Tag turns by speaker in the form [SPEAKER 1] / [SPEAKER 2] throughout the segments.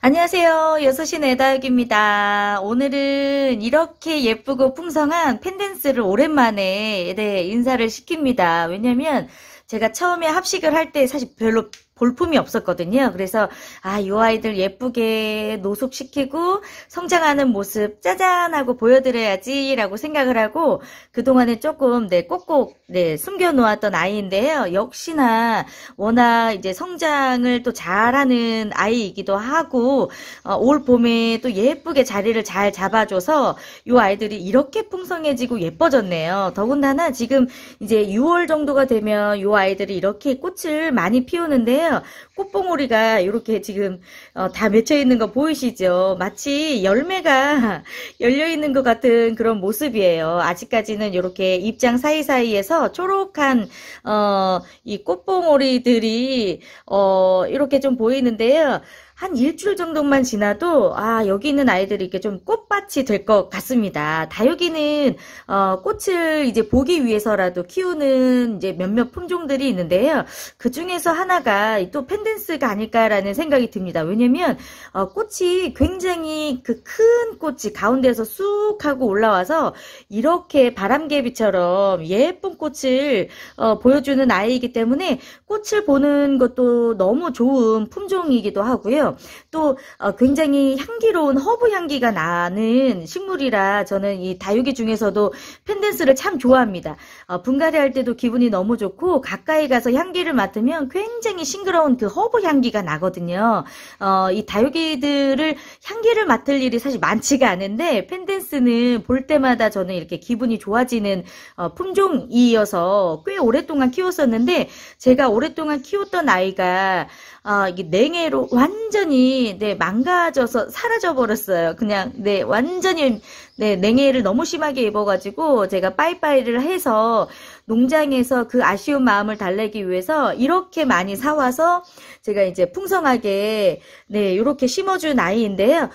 [SPEAKER 1] 안녕하세요. 6시 내다육입니다. 오늘은 이렇게 예쁘고 풍성한 팬댄스를 오랜만에 네, 인사를 시킵니다. 왜냐면 제가 처음에 합식을 할 때 사실 별로 볼품이 없었거든요. 그래서 아, 이 아이들 예쁘게 노숙시키고 성장하는 모습 짜잔 하고 보여드려야지라고 생각을 하고 그동안에 조금 네, 꼭꼭 네, 숨겨 놓았던 아이인데요. 역시나 워낙 이제 성장을 또 잘하는 아이이기도 하고 어, 올 봄에 또 예쁘게 자리를 잘 잡아줘서 이 아이들이 이렇게 풍성해지고 예뻐졌네요. 더군다나 지금 이제 6월 정도가 되면 이 아이들이 이렇게 꽃을 많이 피우는데요. now 꽃봉오리가 이렇게 지금 어, 다 맺혀 있는 거 보이시죠? 마치 열매가 열려 있는 것 같은 그런 모습이에요. 아직까지는 이렇게 입장 사이사이에서 초록한 어, 이 꽃봉오리들이 어, 이렇게 좀 보이는데요. 한 일주일 정도만 지나도 아 여기 있는 아이들이 이렇게 좀 꽃밭이 될 것 같습니다. 다육이는 어, 꽃을 이제 보기 위해서라도 키우는 이제 몇몇 품종들이 있는데요. 그 중에서 하나가 또 팬들 텐 d 스가 아닐까라는 생각이 듭니다. 왜냐면 어, 꽃이 굉장히 그 큰 꽃이 가운데서 쑥 하고 올라와서 이렇게 바람개비처럼 예쁜 꽃을 어, 보여주는 아이이기 때문에 꽃을 보는 것도 너무 좋은 품종이기도 하고요. 또 어, 굉장히 향기로운 허브 향기가 나는 식물이라 저는 이 다육이 중에서도 펜댄스를 참 좋아합니다. 어, 분갈이 할 때도 기분이 너무 좋고 가까이 가서 향기를 맡으면 굉장히 싱그러운 그 허브 향기가 나거든요. 어, 이 다육이들을 향기를 맡을 일이 사실 많지가 않은데 펜댄스는 볼 때마다 저는 이렇게 기분이 좋아지는 어, 품종이어서 꽤 오랫동안 키웠었는데 제가 오랫동안 키웠던 아이가 어, 이게 냉해로 완전히 네 망가져서 사라져 버렸어요. 그냥 네 완전히 네 냉해를 너무 심하게 입어가지고 제가 빠이빠이를 해서 농장에서 그 아쉬운 마음을 달래기 위해서 이렇게 많이 사와서 제가 이제 풍성하게 네 이렇게 심어준 아이인데요.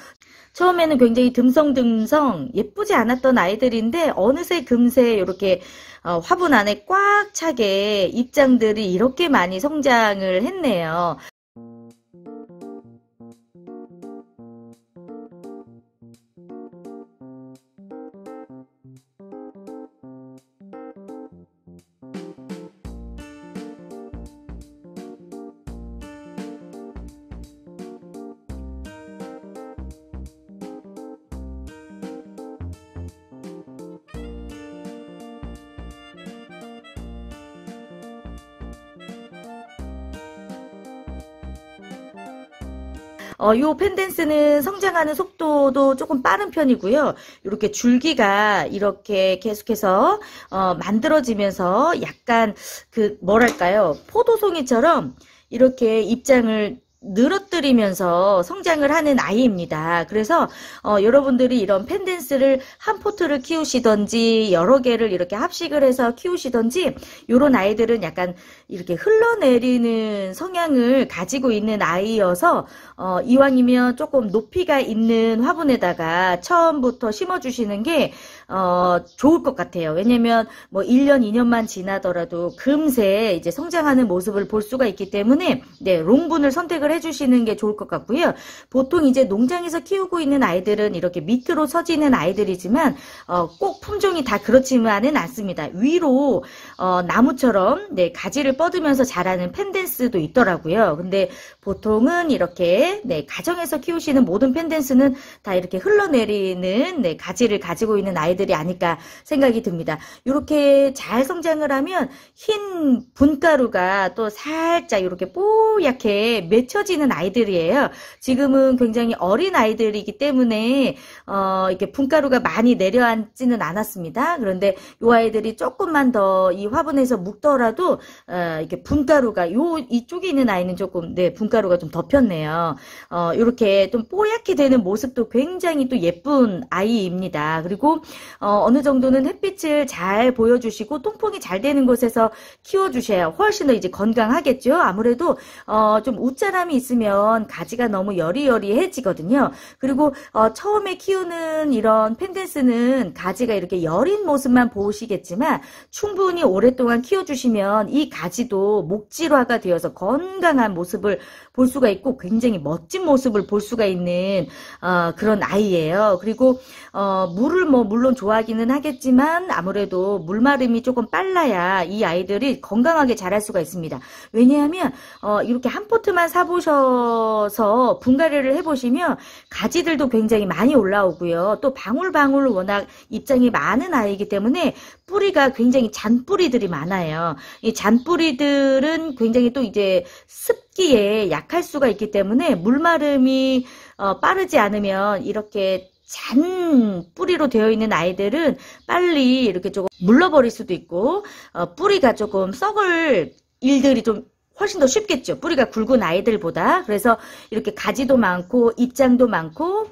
[SPEAKER 1] 처음에는 굉장히 듬성듬성 예쁘지 않았던 아이들인데 어느새 금세 이렇게 어, 화분 안에 꽉 차게 입장들이 이렇게 많이 성장을 했네요. 어, 요 펜댄스는 성장하는 속도도 조금 빠른 편이고요. 이렇게 줄기가 이렇게 계속해서 어, 만들어지면서 약간 그 뭐랄까요? 포도송이처럼 이렇게 입장을 늘어뜨리면서 성장을 하는 아이입니다. 그래서 어, 여러분들이 이런 펜댄스를 한 포트를 키우시던지 여러 개를 이렇게 합식을 해서 키우시던지 이런 아이들은 약간 이렇게 흘러내리는 성향을 가지고 있는 아이여서 어, 이왕이면 조금 높이가 있는 화분에다가 처음부터 심어주시는 게 어, 좋을 것 같아요. 왜냐면 뭐 1년, 2년만 지나더라도 금세 이제 성장하는 모습을 볼 수가 있기 때문에 네, 롱분을 선택을 해주시는 게 좋을 것 같고요. 보통 이제 농장에서 키우고 있는 아이들은 이렇게 밑으로 서지는 아이들이지만 어, 꼭 품종이 다 그렇지만은 않습니다. 위로 어, 나무처럼 네, 가지를 뻗으면서 자라는 펜댄스도 있더라고요. 근데 보통은 이렇게 네, 가정에서 키우시는 모든 펜댄스는 다 이렇게 흘러내리는 네, 가지를 가지고 있는 아이 들 아이들이 아닐까 생각이 듭니다. 이렇게 잘 성장을 하면 흰 분가루가 또 살짝 이렇게 뽀얗게 맺혀지는 아이들이에요. 지금은 굉장히 어린 아이들이기 때문에 어, 이렇게 분가루가 많이 내려앉지는 않았습니다. 그런데 이 아이들이 조금만 더 이 화분에서 묵더라도 어, 이렇게 분가루가 요 이쪽에 있는 아이는 조금 네 분가루가 좀 덮였네요. 어, 이렇게 좀 뽀얗게 되는 모습도 굉장히 또 예쁜 아이입니다. 그리고 어, 느 정도는 햇빛을 잘 보여주시고 통풍이 잘 되는 곳에서 키워주셔야 훨씬 더 이제 건강하겠죠. 아무래도 어, 좀 웃자람이 있으면 가지가 너무 여리여리해지거든요. 그리고 어, 처음에 키우는 이런 펜댄스는 가지가 이렇게 여린 모습만 보시겠지만 충분히 오랫동안 키워주시면 이 가지도 목질화가 되어서 건강한 모습을 볼 수가 있고 굉장히 멋진 모습을 볼 수가 있는 어, 그런 아이예요. 그리고 어, 물을 뭐 물론 물론 좋아하기는 하겠지만 아무래도 물마름이 조금 빨라야 이 아이들이 건강하게 자랄 수가 있습니다. 왜냐하면 어, 이렇게 한 포트만 사보셔서 분갈이를 해보시면 가지들도 굉장히 많이 올라오고요. 또 방울방울 워낙 입장이 많은 아이이기 때문에 뿌리가 굉장히 잔뿌리들이 많아요. 이 잔뿌리들은 굉장히 또 이제 습기에 약할 수가 있기 때문에 물마름이 어, 빠르지 않으면 이렇게 잔 뿌리로 되어 있는 아이들은 빨리 이렇게 조금 물러버릴 수도 있고 어, 뿌리가 조금 썩을 일들이 좀 훨씬 더 쉽겠죠. 뿌리가 굵은 아이들보다. 그래서 이렇게 가지도 많고 입장도 많고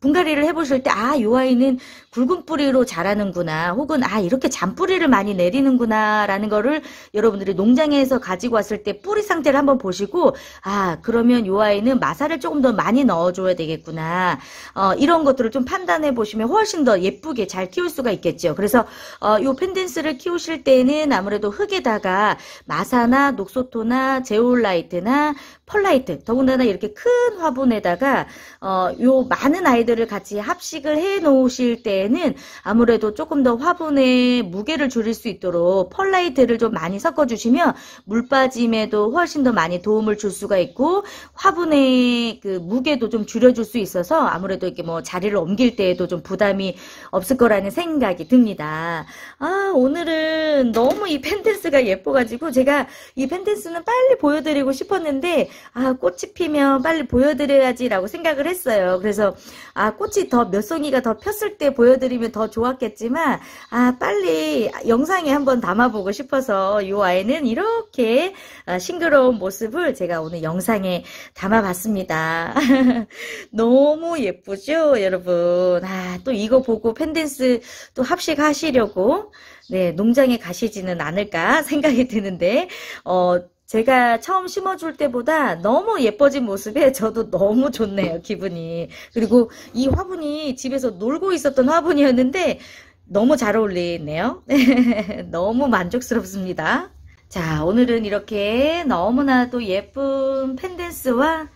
[SPEAKER 1] 분갈이를 해보실 때, 아, 이 아이는 굵은 뿌리로 자라는구나, 혹은, 아, 이렇게 잔뿌리를 많이 내리는구나, 라는 거를 여러분들이 농장에서 가지고 왔을 때 뿌리 상태를 한번 보시고, 아, 그러면 이 아이는 마사를 조금 더 많이 넣어줘야 되겠구나, 어, 이런 것들을 좀 판단해 보시면 훨씬 더 예쁘게 잘 키울 수가 있겠죠. 그래서, 어, 요 펜댄스를 키우실 때는 아무래도 흙에다가 마사나 녹소토나 제올라이트나 펄라이트, 더군다나 이렇게 큰 화분에다가, 어, 요 많은 아이들 아이들을 같이 합식을 해 놓으실 때에는 아무래도 조금 더 화분의 무게를 줄일 수 있도록 펄라이트를 좀 많이 섞어 주시면 물 빠짐에도 훨씬 더 많이 도움을 줄 수가 있고 화분의 그 무게도 좀 줄여 줄 수 있어서 아무래도 이렇게 뭐 자리를 옮길 때에도 좀 부담이 없을 거라는 생각이 듭니다. 아, 오늘은 너무 이 펜텐스가 예뻐 가지고 제가 이 펜텐스는 빨리 보여 드리고 싶었는데 아, 꽃이 피면 빨리 보여 드려야지라고 생각을 했어요. 그래서 아 꽃이 더 몇 송이가 더 폈을 때 보여드리면 더 좋았겠지만 아 빨리 영상에 한번 담아보고 싶어서 이 아이는 이렇게 어, 싱그러운 모습을 제가 오늘 영상에 담아봤습니다. 너무 예쁘죠 여러분 아또 이거 보고 팬댄스 또 합식하시려고 네 농장에 가시지는 않을까 생각이 드는데 어 제가 처음 심어줄 때보다 너무 예뻐진 모습에 저도 너무 좋네요, 기분이. 그리고 이 화분이 집에서 놀고 있었던 화분이었는데 너무 잘 어울리네요. 너무 만족스럽습니다. 자, 오늘은 이렇게 너무나도 예쁜 펜댄스와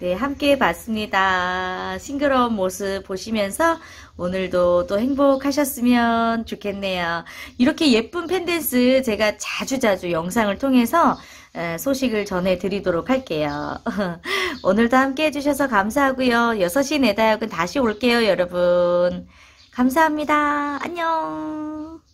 [SPEAKER 1] 네, 함께 봤습니다. 싱그러운 모습 보시면서 오늘도 또 행복하셨으면 좋겠네요. 이렇게 예쁜 펜댄스 제가 자주자주 영상을 통해서 소식을 전해드리도록 할게요. 오늘도 함께 해주셔서 감사하고요. 6시 내다역은 다시 올게요, 여러분. 감사합니다. 안녕.